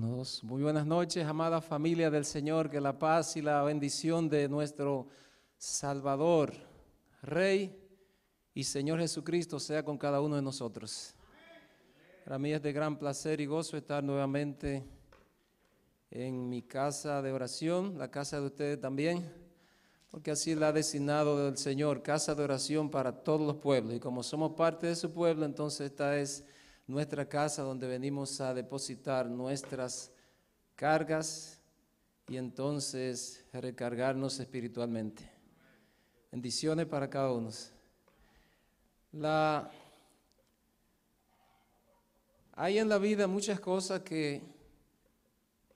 Muy buenas noches, amada familia del Señor, que la paz y la bendición de nuestro Salvador, Rey y Señor Jesucristo sea con cada uno de nosotros. Para mí es de gran placer y gozo estar nuevamente en mi casa de oración, la casa de ustedes también, porque así la ha designado el Señor, casa de oración para todos los pueblos. Y como somos parte de su pueblo, entonces esta es nuestra casa donde venimos a depositar nuestras cargas y entonces recargarnos espiritualmente. Bendiciones para cada uno. La, hay en la vida muchas cosas que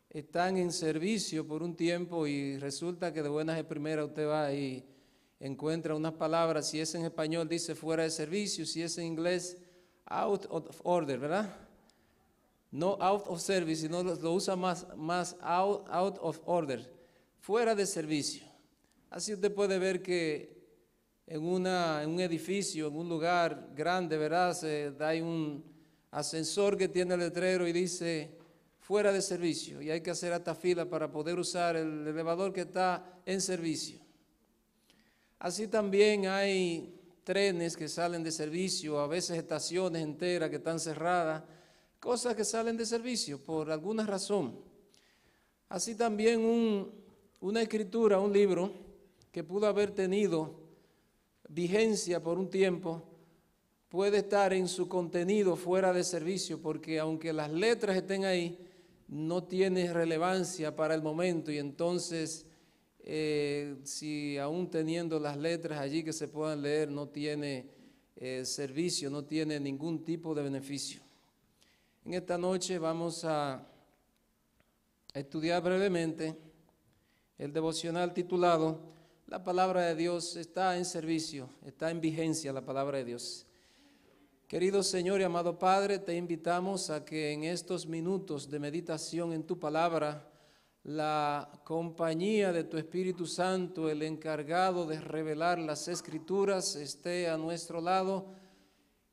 están en servicio por un tiempo y resulta que de buenas de primera usted va y encuentra unas palabras, si es en español dice fuera de servicio, si es en inglés out of order, ¿verdad? No out of service, sino lo, usa más, más out, out of order, fuera de servicio. Así usted puede ver que en, una, en un edificio, en un lugar grande, ¿verdad? Se, hay un ascensor que tiene el letrero y dice fuera de servicio y hay que hacer hasta fila para poder usar el elevador que está en servicio. Así también hay trenes que salen de servicio, a veces estaciones enteras que están cerradas, cosas que salen de servicio por alguna razón. Así también una escritura, un libro que pudo haber tenido vigencia por un tiempo, puede estar en su contenido fuera de servicio, porque aunque las letras estén ahí, no tiene relevancia para el momento y entonces eh, si aún teniendo las letras allí que se puedan leer, no tiene eh, servicio, no tiene ningún tipo de beneficio. En esta noche vamos a estudiar brevemente el devocional titulado La palabra de Dios está en servicio, está en vigencia la palabra de Dios. Querido Señor y amado Padre, te invitamos a que en estos minutos de meditación en tu palabra, la compañía de tu Espíritu Santo, el encargado de revelar las escrituras, esté a nuestro lado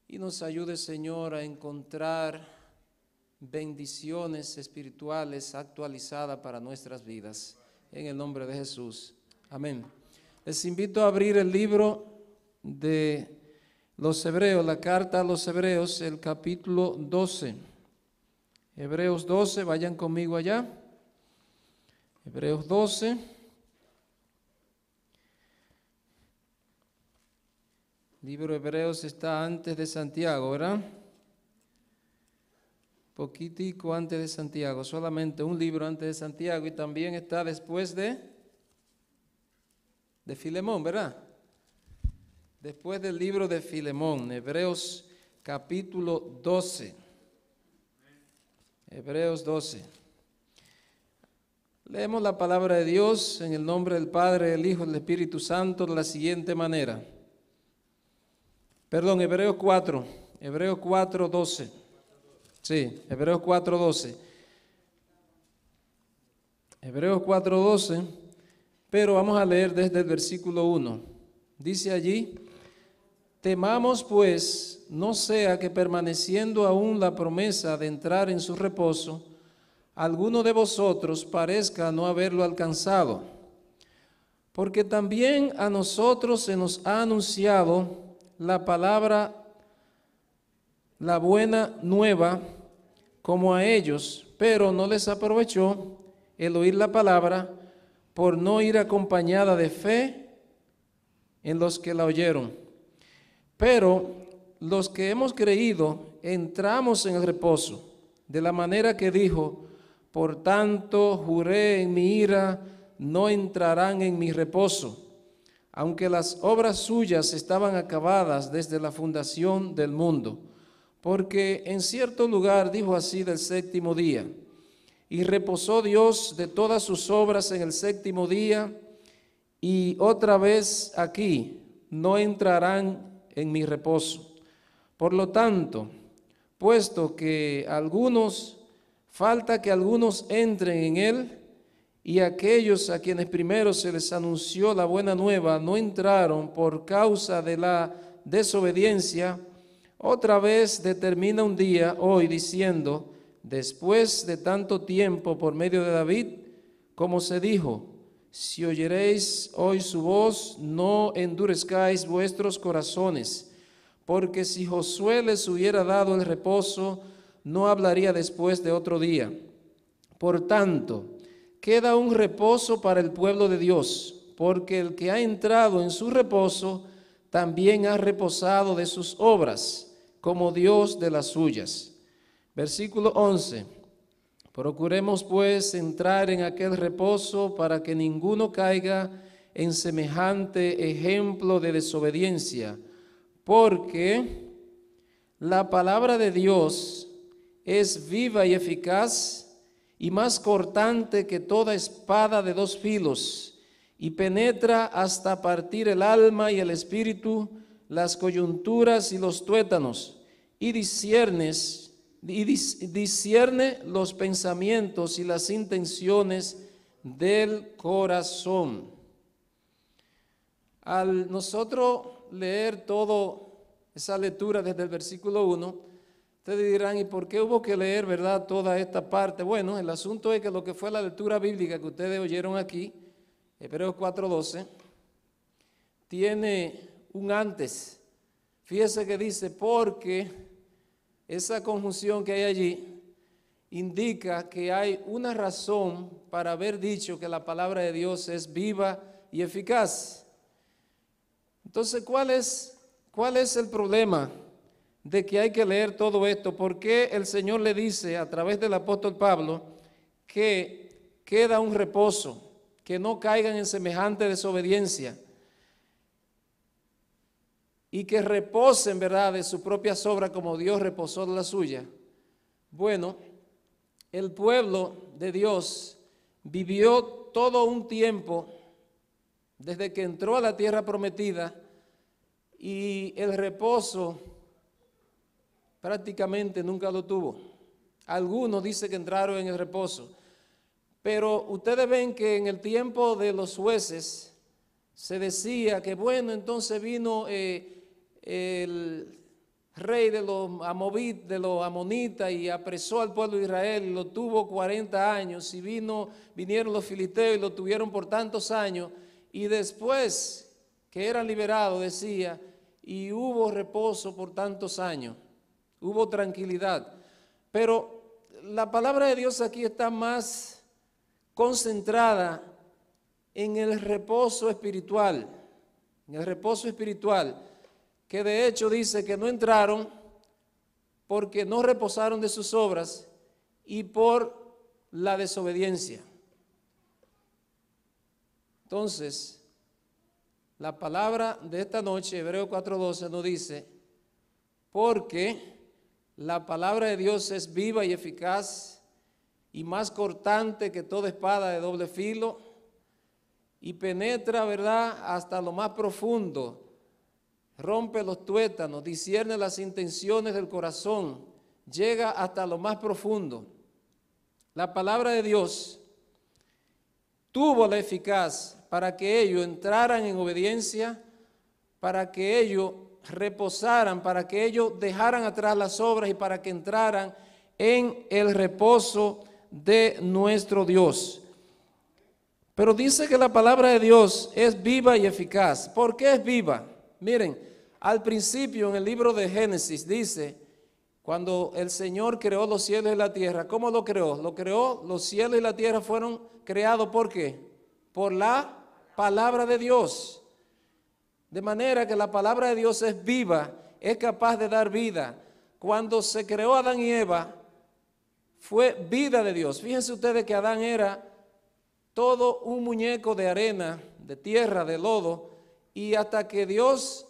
y nos ayude, Señor, a encontrar bendiciones espirituales actualizadas para nuestras vidas. En el nombre de Jesús. Amén. Les invito a abrir el libro de los Hebreos, la carta a los Hebreos, el capítulo 12. Hebreos 12, vayan conmigo allá. Hebreos 12. Libro de Hebreos está antes de Santiago, ¿verdad? Poquitico antes de Santiago, solamente un libro antes de Santiago y también está después de, de Filemón, ¿verdad? Después del libro de Filemón, Hebreos capítulo 12. Hebreos 12. Leemos la palabra de Dios en el nombre del Padre, del Hijo y del Espíritu Santo de la siguiente manera. Perdón, Hebreos 4, Hebreos 4, 12. Sí, Hebreos 4, 12. Hebreos 4, 12. Pero vamos a leer desde el versículo 1. Dice allí, temamos pues, no sea que permaneciendo aún la promesa de entrar en su reposo, alguno de vosotros parezca no haberlo alcanzado. Porque también a nosotros se nos ha anunciado la palabra, la buena nueva, como a ellos, pero no les aprovechó el oír la palabra por no ir acompañada de fe en los que la oyeron. Pero los que hemos creído entramos en el reposo, de la manera que dijo, por tanto, juré en mi ira, no entrarán en mi reposo, aunque las obras suyas estaban acabadas desde la fundación del mundo. Porque en cierto lugar dijo así del séptimo día, y reposó Dios de todas sus obras en el séptimo día, y otra vez aquí no entrarán en mi reposo. Por lo tanto, puesto que algunos Falta que algunos entren en él y aquellos a quienes primero se les anunció la buena nueva no entraron por causa de la desobediencia. Otra vez determina un día hoy diciendo, después de tanto tiempo por medio de David, como se dijo, si oyeréis hoy su voz, no endurezcáis vuestros corazones, porque si Josué les hubiera dado el reposo, no hablaría después de otro día. Por tanto, queda un reposo para el pueblo de Dios, porque el que ha entrado en su reposo también ha reposado de sus obras, como Dios de las suyas. Versículo 11. Procuremos pues entrar en aquel reposo para que ninguno caiga en semejante ejemplo de desobediencia, porque la palabra de Dios es viva y eficaz y más cortante que toda espada de dos filos, y penetra hasta partir el alma y el espíritu, las coyunturas y los tuétanos, y disciernes, y discierne los pensamientos y las intenciones del corazón. Al nosotros leer todo esa lectura desde el versículo 1, Ustedes dirán, ¿y por qué hubo que leer, verdad, toda esta parte? Bueno, el asunto es que lo que fue la lectura bíblica que ustedes oyeron aquí, Hebreos 4:12, tiene un antes. Fíjese que dice, porque esa conjunción que hay allí indica que hay una razón para haber dicho que la palabra de Dios es viva y eficaz. Entonces, ¿cuál es, cuál es el problema? de que hay que leer todo esto, porque el Señor le dice a través del apóstol Pablo que queda un reposo, que no caigan en semejante desobediencia y que reposen, ¿verdad?, de su propia sobra como Dios reposó de la suya. Bueno, el pueblo de Dios vivió todo un tiempo desde que entró a la tierra prometida y el reposo prácticamente nunca lo tuvo. Algunos dicen que entraron en el reposo. Pero ustedes ven que en el tiempo de los jueces se decía que, bueno, entonces vino eh, el rey de los Amovit, de los Amonitas, y apresó al pueblo de Israel y lo tuvo 40 años. Y vino, vinieron los filisteos y lo tuvieron por tantos años. Y después que era liberado decía, y hubo reposo por tantos años hubo tranquilidad. Pero la palabra de Dios aquí está más concentrada en el reposo espiritual, en el reposo espiritual, que de hecho dice que no entraron porque no reposaron de sus obras y por la desobediencia. Entonces, la palabra de esta noche, Hebreo 4.12, nos dice, porque la palabra de Dios es viva y eficaz y más cortante que toda espada de doble filo y penetra, ¿verdad?, hasta lo más profundo. Rompe los tuétanos, discierne las intenciones del corazón, llega hasta lo más profundo. La palabra de Dios tuvo la eficaz para que ellos entraran en obediencia, para que ellos reposaran, para que ellos dejaran atrás las obras y para que entraran en el reposo de nuestro Dios. Pero dice que la palabra de Dios es viva y eficaz. ¿Por qué es viva? Miren, al principio en el libro de Génesis dice, cuando el Señor creó los cielos y la tierra, ¿cómo lo creó? Lo creó, los cielos y la tierra fueron creados por qué? Por la palabra de Dios. De manera que la palabra de Dios es viva, es capaz de dar vida. Cuando se creó Adán y Eva, fue vida de Dios. Fíjense ustedes que Adán era todo un muñeco de arena, de tierra, de lodo, y hasta que Dios,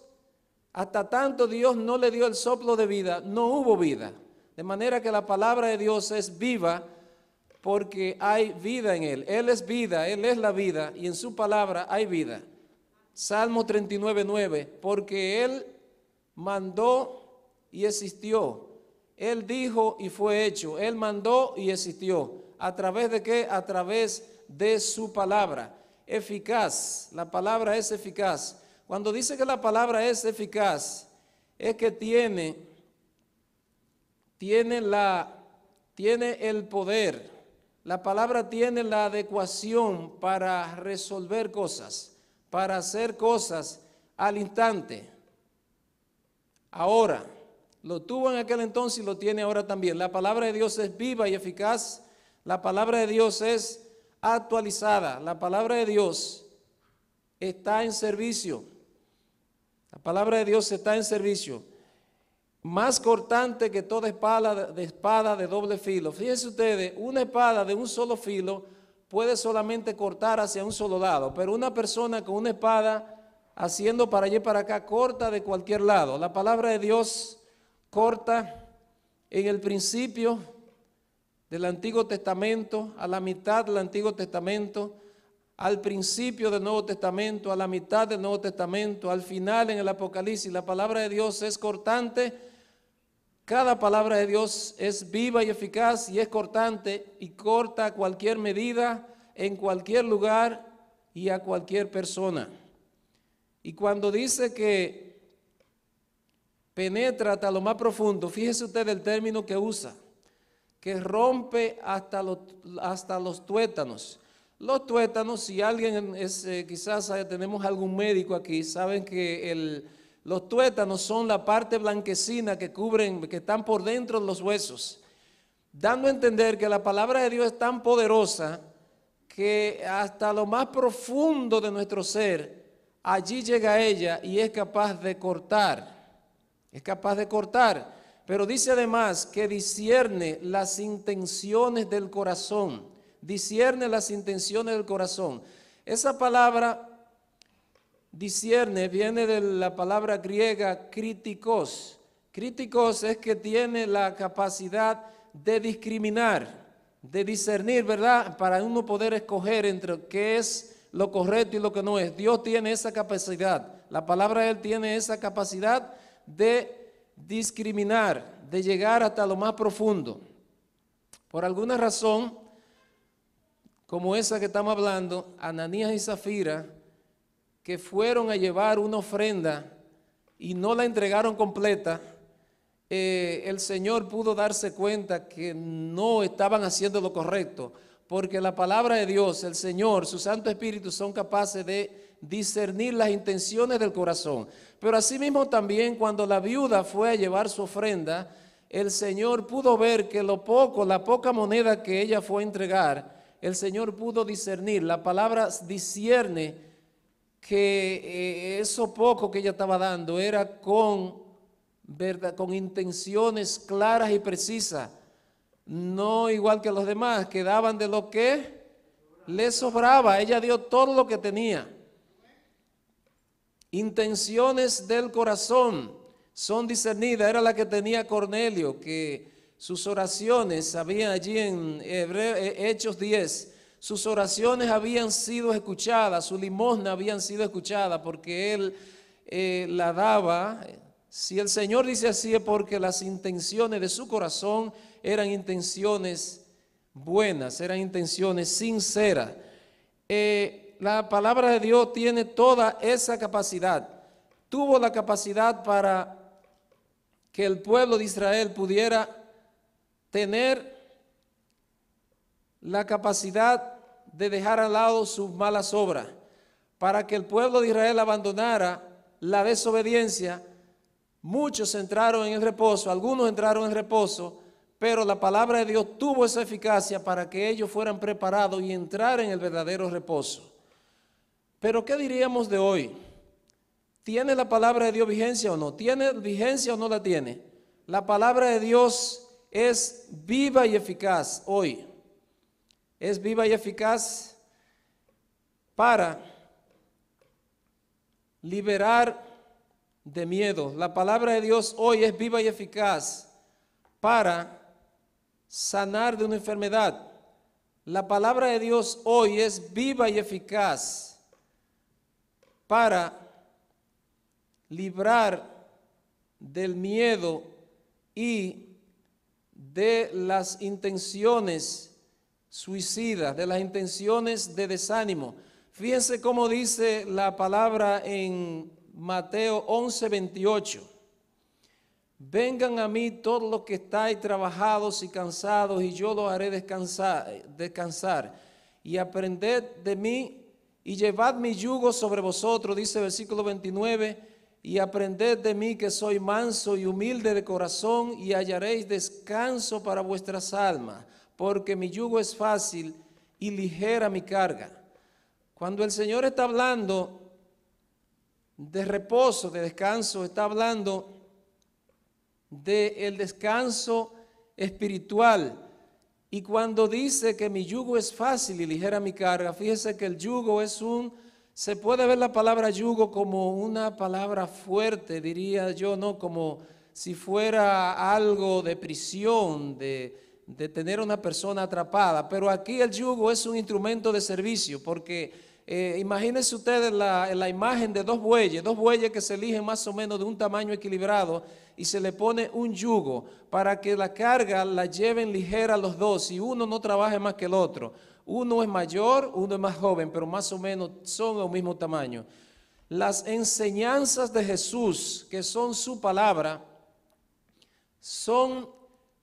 hasta tanto Dios no le dio el soplo de vida, no hubo vida. De manera que la palabra de Dios es viva porque hay vida en Él. Él es vida, Él es la vida, y en su palabra hay vida. Salmo 39, 9, porque Él mandó y existió. Él dijo y fue hecho. Él mandó y existió. ¿A través de qué? A través de su palabra. Eficaz. La palabra es eficaz. Cuando dice que la palabra es eficaz, es que tiene, tiene, la, tiene el poder. La palabra tiene la adecuación para resolver cosas para hacer cosas al instante. Ahora, lo tuvo en aquel entonces y lo tiene ahora también. La palabra de Dios es viva y eficaz. La palabra de Dios es actualizada. La palabra de Dios está en servicio. La palabra de Dios está en servicio. Más cortante que toda espada de, espada de doble filo. Fíjense ustedes, una espada de un solo filo puede solamente cortar hacia un solo lado, pero una persona con una espada haciendo para allá para acá corta de cualquier lado. La palabra de Dios corta en el principio del Antiguo Testamento, a la mitad del Antiguo Testamento, al principio del Nuevo Testamento, a la mitad del Nuevo Testamento, al final en el Apocalipsis. La palabra de Dios es cortante cada palabra de Dios es viva y eficaz y es cortante y corta cualquier medida en cualquier lugar y a cualquier persona. Y cuando dice que penetra hasta lo más profundo, fíjese usted el término que usa, que rompe hasta los, hasta los tuétanos. Los tuétanos, si alguien es, eh, quizás eh, tenemos algún médico aquí, saben que el, los tuétanos son la parte blanquecina que cubren, que están por dentro de los huesos, dando a entender que la palabra de Dios es tan poderosa que hasta lo más profundo de nuestro ser, allí llega ella y es capaz de cortar, es capaz de cortar. Pero dice además que discierne las intenciones del corazón, discierne las intenciones del corazón. Esa palabra discierne viene de la palabra griega críticos. Críticos es que tiene la capacidad de discriminar, de discernir, ¿verdad? Para uno poder escoger entre qué es lo correcto y lo que no es. Dios tiene esa capacidad. La palabra de Él tiene esa capacidad de discriminar, de llegar hasta lo más profundo. Por alguna razón, como esa que estamos hablando, Ananías y Zafira que fueron a llevar una ofrenda y no la entregaron completa, eh, el Señor pudo darse cuenta que no estaban haciendo lo correcto, porque la palabra de Dios, el Señor, su Santo Espíritu son capaces de discernir las intenciones del corazón. Pero asimismo también cuando la viuda fue a llevar su ofrenda, el Señor pudo ver que lo poco, la poca moneda que ella fue a entregar, el Señor pudo discernir. La palabra discierne que eh, eso poco que ella estaba dando era con, con intenciones claras y precisas, no igual que los demás, que daban de lo que le sobraba, ella dio todo lo que tenía. Intenciones del corazón son discernidas, era la que tenía Cornelio, que sus oraciones, había allí en eh, Hechos 10, sus oraciones habían sido escuchadas, su limosna habían sido escuchada, porque él eh, la daba. Si el Señor dice así es porque las intenciones de su corazón eran intenciones buenas, eran intenciones sinceras. Eh, la palabra de Dios tiene toda esa capacidad. Tuvo la capacidad para que el pueblo de Israel pudiera tener la capacidad de dejar al lado sus malas obras, para que el pueblo de Israel abandonara la desobediencia. Muchos entraron en el reposo, algunos entraron en reposo, pero la palabra de Dios tuvo esa eficacia para que ellos fueran preparados y entrar en el verdadero reposo. Pero ¿qué diríamos de hoy? ¿Tiene la palabra de Dios vigencia o no? ¿Tiene vigencia o no la tiene? La palabra de Dios es viva y eficaz hoy es viva y eficaz para liberar de miedo. La palabra de Dios hoy es viva y eficaz para sanar de una enfermedad. La palabra de Dios hoy es viva y eficaz para librar del miedo y de las intenciones suicidas, de las intenciones de desánimo. Fíjense cómo dice la palabra en Mateo 11, 28. Vengan a mí todos los que estáis trabajados y cansados, y yo los haré descansar, descansar. Y aprended de mí y llevad mi yugo sobre vosotros, dice el versículo 29, y aprended de mí que soy manso y humilde de corazón, y hallaréis descanso para vuestras almas porque mi yugo es fácil y ligera mi carga. Cuando el Señor está hablando de reposo, de descanso, está hablando de el descanso espiritual. Y cuando dice que mi yugo es fácil y ligera mi carga, fíjese que el yugo es un, se puede ver la palabra yugo como una palabra fuerte, diría yo, no como si fuera algo de prisión, de, de tener una persona atrapada, pero aquí el yugo es un instrumento de servicio, porque eh, imagínense ustedes la, la, imagen de dos bueyes, dos bueyes que se eligen más o menos de un tamaño equilibrado y se le pone un yugo para que la carga la lleven ligera los dos y uno no trabaje más que el otro. Uno es mayor, uno es más joven, pero más o menos son del mismo tamaño. Las enseñanzas de Jesús, que son su palabra, son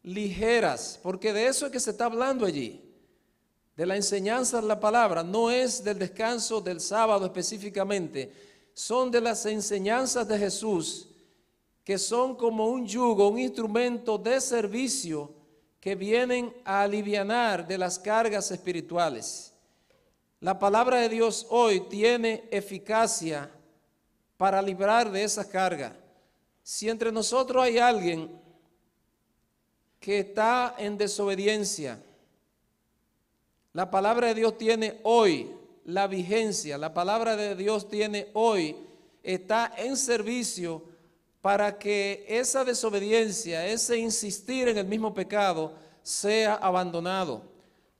ligeras, porque de eso es que se está hablando allí, de la enseñanza de la palabra, no es del descanso del sábado específicamente, son de las enseñanzas de Jesús que son como un yugo, un instrumento de servicio que vienen a aliviar de las cargas espirituales. La palabra de Dios hoy tiene eficacia para librar de esas cargas. Si entre nosotros hay alguien que está en desobediencia. La palabra de Dios tiene hoy la vigencia, la palabra de Dios tiene hoy, está en servicio para que esa desobediencia, ese insistir en el mismo pecado, sea abandonado.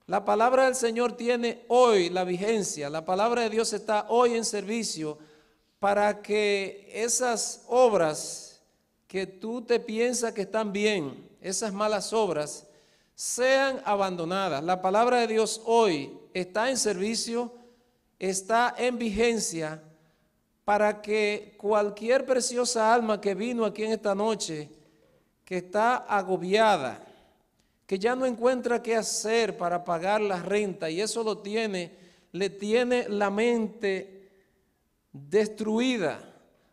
La palabra del Señor tiene hoy la vigencia, la palabra de Dios está hoy en servicio para que esas obras que tú te piensas que están bien, esas malas obras sean abandonadas. La palabra de Dios hoy está en servicio, está en vigencia para que cualquier preciosa alma que vino aquí en esta noche, que está agobiada, que ya no encuentra qué hacer para pagar la renta y eso lo tiene, le tiene la mente destruida,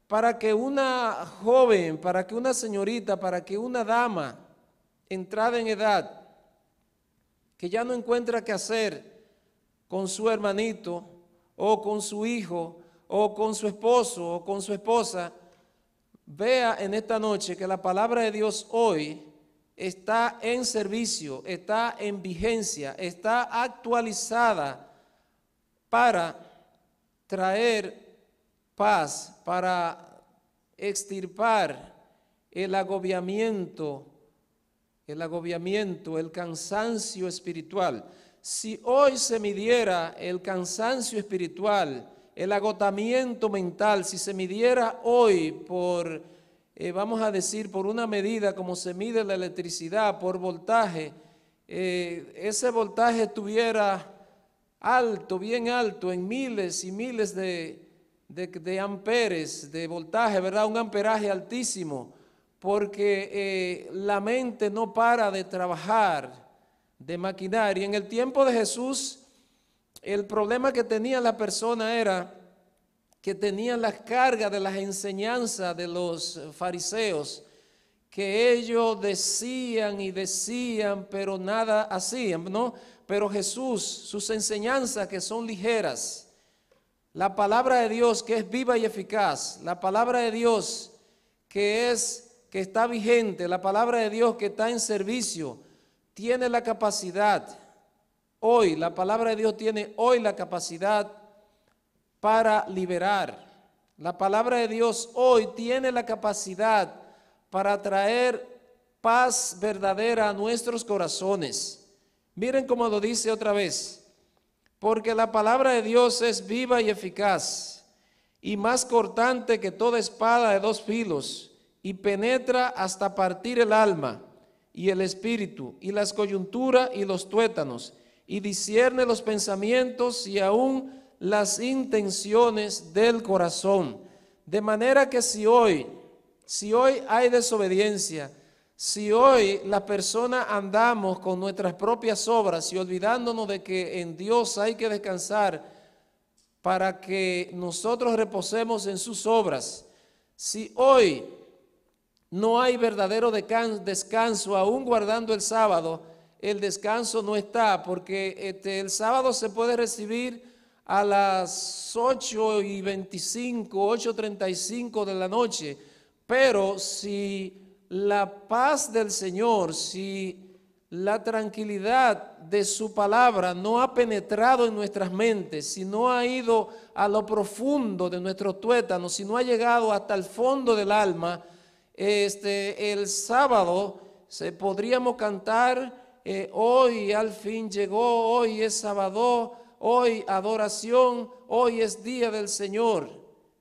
para que una joven, para que una señorita, para que una dama entrada en edad, que ya no encuentra qué hacer con su hermanito o con su hijo o con su esposo o con su esposa, vea en esta noche que la palabra de Dios hoy está en servicio, está en vigencia, está actualizada para traer paz, para extirpar el agobiamiento el agobiamiento, el cansancio espiritual. Si hoy se midiera el cansancio espiritual, el agotamiento mental, si se midiera hoy por, eh, vamos a decir, por una medida como se mide la electricidad, por voltaje, eh, ese voltaje estuviera alto, bien alto, en miles y miles de, de amperes, de voltaje, ¿verdad? Un amperaje altísimo porque eh, la mente no para de trabajar, de maquinar. Y en el tiempo de Jesús, el problema que tenía la persona era que tenía las cargas de las enseñanzas de los fariseos, que ellos decían y decían, pero nada hacían, ¿no? Pero Jesús, sus enseñanzas que son ligeras, la palabra de Dios que es viva y eficaz, la palabra de Dios que es que está vigente, la palabra de Dios que está en servicio, tiene la capacidad, hoy, la palabra de Dios tiene hoy la capacidad para liberar. La palabra de Dios hoy tiene la capacidad para traer paz verdadera a nuestros corazones. Miren cómo lo dice otra vez, porque la palabra de Dios es viva y eficaz y más cortante que toda espada de dos filos y penetra hasta partir el alma y el espíritu y las coyunturas y los tuétanos y discierne los pensamientos y aún las intenciones del corazón. De manera que si hoy, si hoy hay desobediencia, si hoy la persona andamos con nuestras propias obras y olvidándonos de que en Dios hay que descansar para que nosotros reposemos en sus obras, si hoy no hay verdadero descanso, aún guardando el sábado. El descanso no está, porque este, el sábado se puede recibir a las 8 y 25, 8.35 de la noche. Pero si la paz del Señor, si la tranquilidad de su palabra no ha penetrado en nuestras mentes, si no ha ido a lo profundo de nuestros tuétano si no ha llegado hasta el fondo del alma, este, el sábado se, podríamos cantar, eh, hoy al fin llegó, hoy es sábado, hoy adoración, hoy es día del Señor.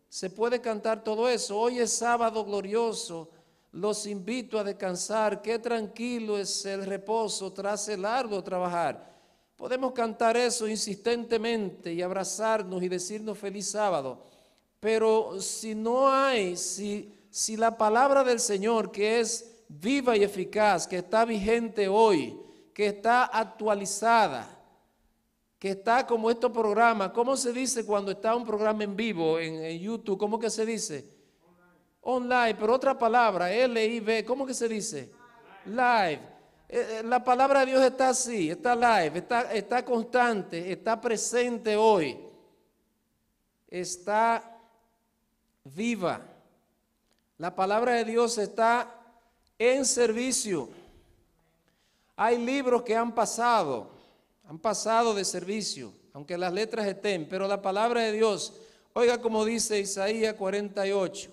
Se puede cantar todo eso, hoy es sábado glorioso, los invito a descansar, qué tranquilo es el reposo tras el largo trabajar. Podemos cantar eso insistentemente y abrazarnos y decirnos feliz sábado, pero si no hay, si si la palabra del Señor, que es viva y eficaz, que está vigente hoy, que está actualizada, que está como estos programas, ¿cómo se dice cuando está un programa en vivo en, YouTube? ¿Cómo que se dice? Online. pero otra palabra, L-I-V, ¿cómo que se dice? Live. Eh, eh, la palabra de Dios está así, está live, está constante, está presente hoy, está viva. La palabra de Dios está en servicio. Hay libros que han pasado, han pasado de servicio, aunque las letras estén, pero la palabra de Dios, oiga como dice Isaías 48,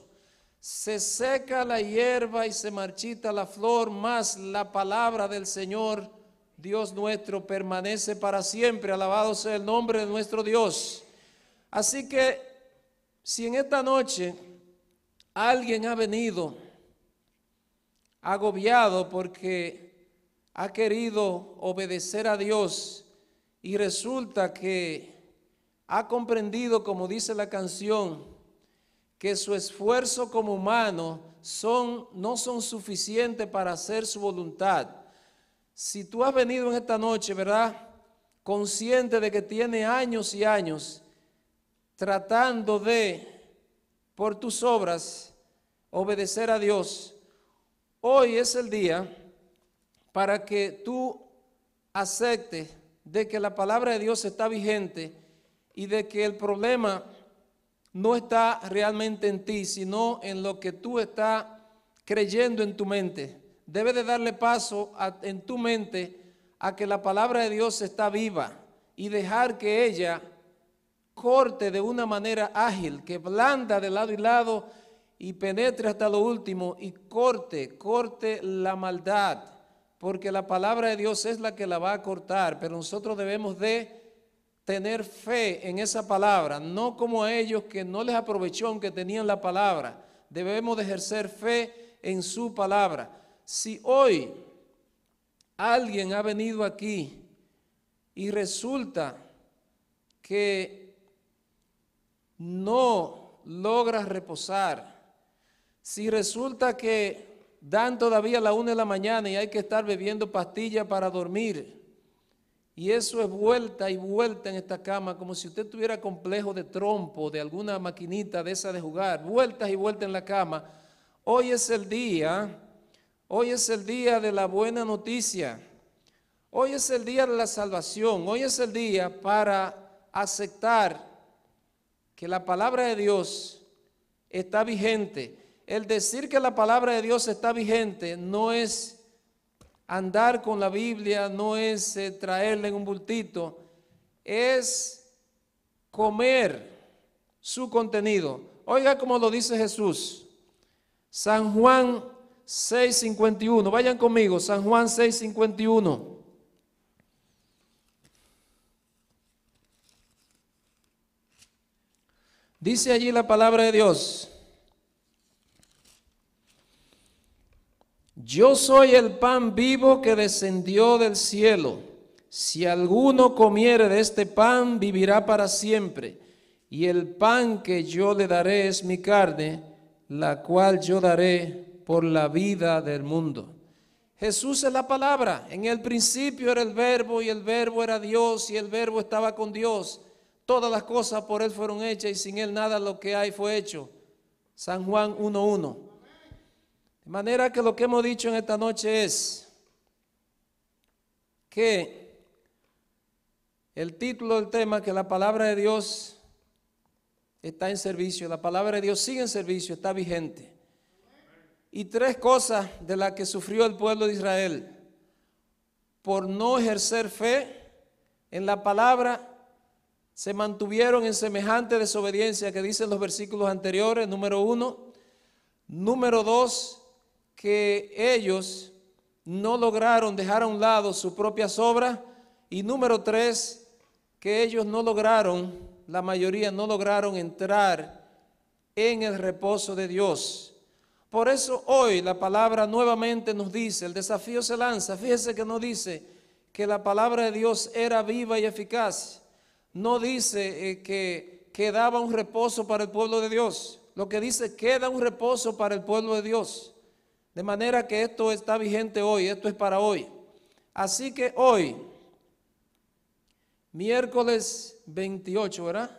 se seca la hierba y se marchita la flor, mas la palabra del Señor, Dios nuestro, permanece para siempre. Alabado sea el nombre de nuestro Dios. Así que, si en esta noche Alguien ha venido agobiado porque ha querido obedecer a Dios y resulta que ha comprendido, como dice la canción, que su esfuerzo como humano son, no son suficientes para hacer su voluntad. Si tú has venido en esta noche, ¿verdad? Consciente de que tiene años y años tratando de por tus obras, obedecer a Dios. Hoy es el día para que tú aceptes de que la palabra de Dios está vigente y de que el problema no está realmente en ti, sino en lo que tú estás creyendo en tu mente. Debes de darle paso en tu mente a que la palabra de Dios está viva y dejar que ella corte de una manera ágil, que blanda de lado y lado y penetre hasta lo último y corte, corte la maldad, porque la palabra de Dios es la que la va a cortar, pero nosotros debemos de tener fe en esa palabra, no como a ellos que no les aprovechó que tenían la palabra. Debemos de ejercer fe en su palabra. Si hoy alguien ha venido aquí y resulta que no logras reposar, si resulta que dan todavía la una de la mañana y hay que estar bebiendo pastillas para dormir, y eso es vuelta y vuelta en esta cama, como si usted tuviera complejo de trompo, de alguna maquinita de esa de jugar, vueltas y vueltas en la cama, hoy es el día, hoy es el día de la buena noticia. Hoy es el día de la salvación, hoy es el día para aceptar que la palabra de Dios está vigente. El decir que la palabra de Dios está vigente no es andar con la Biblia, no es eh, traerla en un bultito, es comer su contenido. Oiga como lo dice Jesús. San Juan 6:51. Vayan conmigo, San Juan 6:51. Dice allí la palabra de Dios. Yo soy el pan vivo que descendió del cielo. Si alguno comiere de este pan, vivirá para siempre. Y el pan que yo le daré es mi carne, la cual yo daré por la vida del mundo. Jesús es la palabra. En el principio era el verbo y el verbo era Dios y el verbo estaba con Dios. Todas las cosas por Él fueron hechas y sin Él nada lo que hay fue hecho. San Juan 1.1. De manera que lo que hemos dicho en esta noche es que el título del tema, que la palabra de Dios está en servicio, la palabra de Dios sigue en servicio, está vigente. Y tres cosas de las que sufrió el pueblo de Israel por no ejercer fe en la palabra se mantuvieron en semejante desobediencia que dicen los versículos anteriores, número uno. Número dos, que ellos no lograron dejar a un lado su propia obras. Y número tres, que ellos no lograron, la mayoría no lograron entrar en el reposo de Dios. Por eso hoy la palabra nuevamente nos dice, el desafío se lanza, fíjese que nos dice que la palabra de Dios era viva y eficaz no dice eh, que quedaba un reposo para el pueblo de Dios. Lo que dice queda un reposo para el pueblo de Dios. De manera que esto está vigente hoy, esto es para hoy. Así que hoy, miércoles 28, ¿verdad?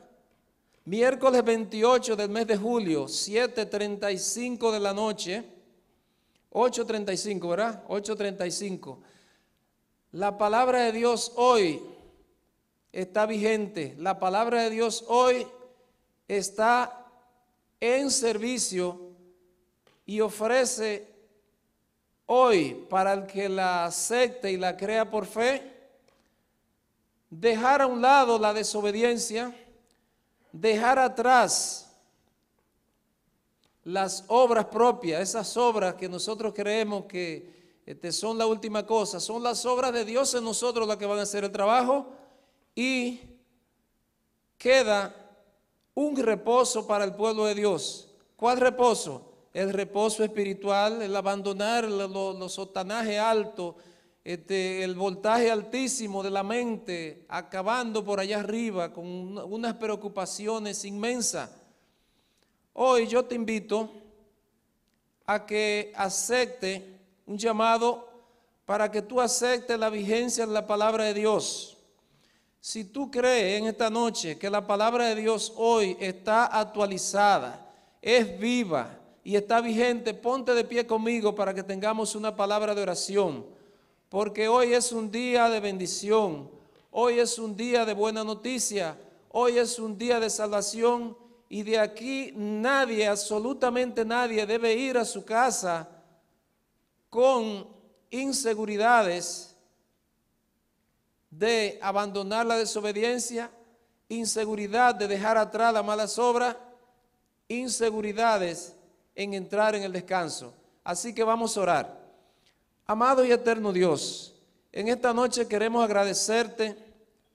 Miércoles 28 del mes de julio, 7.35 de la noche, 8.35, ¿verdad? 8.35. La palabra de Dios hoy está vigente. La palabra de Dios hoy está en servicio y ofrece hoy para el que la acepte y la crea por fe, dejar a un lado la desobediencia, dejar atrás las obras propias, esas obras que nosotros creemos que este, son la última cosa, son las obras de Dios en nosotros las que van a hacer el trabajo, y queda un reposo para el pueblo de Dios. ¿Cuál reposo? El reposo espiritual, el abandonar los, sotanajes altos, este, el voltaje altísimo de la mente, acabando por allá arriba con unas preocupaciones inmensas. Hoy yo te invito a que acepte un llamado para que tú aceptes la vigencia de la palabra de Dios. Si tú crees en esta noche que la palabra de Dios hoy está actualizada, es viva y está vigente, ponte de pie conmigo para que tengamos una palabra de oración. Porque hoy es un día de bendición, hoy es un día de buena noticia, hoy es un día de salvación y de aquí nadie, absolutamente nadie debe ir a su casa con inseguridades de abandonar la desobediencia, inseguridad de dejar atrás las malas obras, inseguridades en entrar en el descanso. Así que vamos a orar. Amado y eterno Dios, en esta noche queremos agradecerte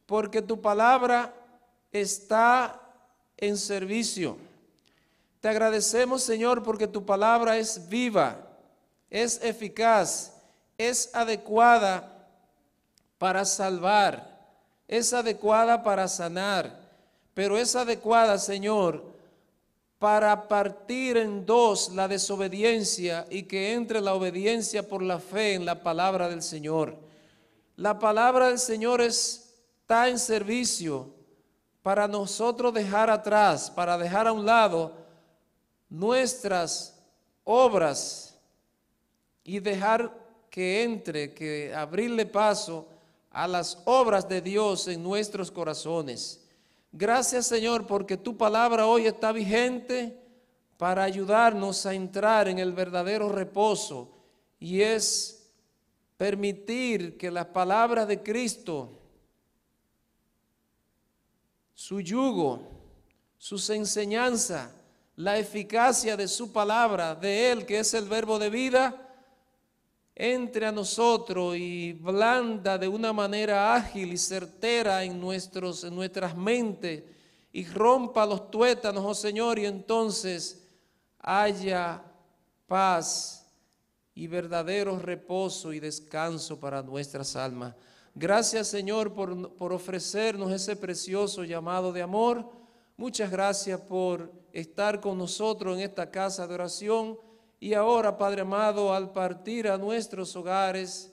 porque tu palabra está en servicio. Te agradecemos, Señor, porque tu palabra es viva, es eficaz, es adecuada para salvar, es adecuada para sanar, pero es adecuada, Señor, para partir en dos la desobediencia y que entre la obediencia por la fe en la palabra del Señor. La palabra del Señor está en servicio para nosotros dejar atrás, para dejar a un lado nuestras obras y dejar que entre, que abrirle paso a las obras de Dios en nuestros corazones. Gracias Señor porque tu palabra hoy está vigente para ayudarnos a entrar en el verdadero reposo y es permitir que las palabras de Cristo, su yugo, sus enseñanzas, la eficacia de su palabra, de Él que es el verbo de vida, entre a nosotros y blanda de una manera ágil y certera en, nuestros, en nuestras mentes y rompa los tuétanos, oh Señor, y entonces haya paz y verdadero reposo y descanso para nuestras almas. Gracias Señor por, por ofrecernos ese precioso llamado de amor. Muchas gracias por estar con nosotros en esta casa de oración. Y ahora, Padre amado, al partir a nuestros hogares,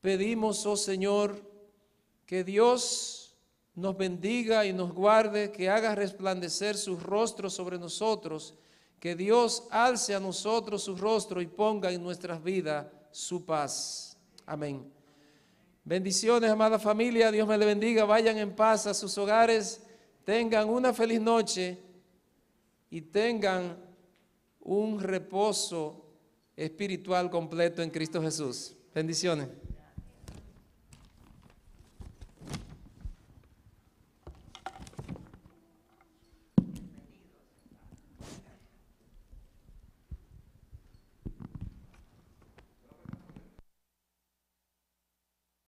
pedimos, oh Señor, que Dios nos bendiga y nos guarde, que haga resplandecer su rostro sobre nosotros, que Dios alce a nosotros su rostro y ponga en nuestras vidas su paz. Amén. Bendiciones, amada familia, Dios me le bendiga, vayan en paz a sus hogares, tengan una feliz noche y tengan un reposo espiritual completo en Cristo Jesús. Bendiciones.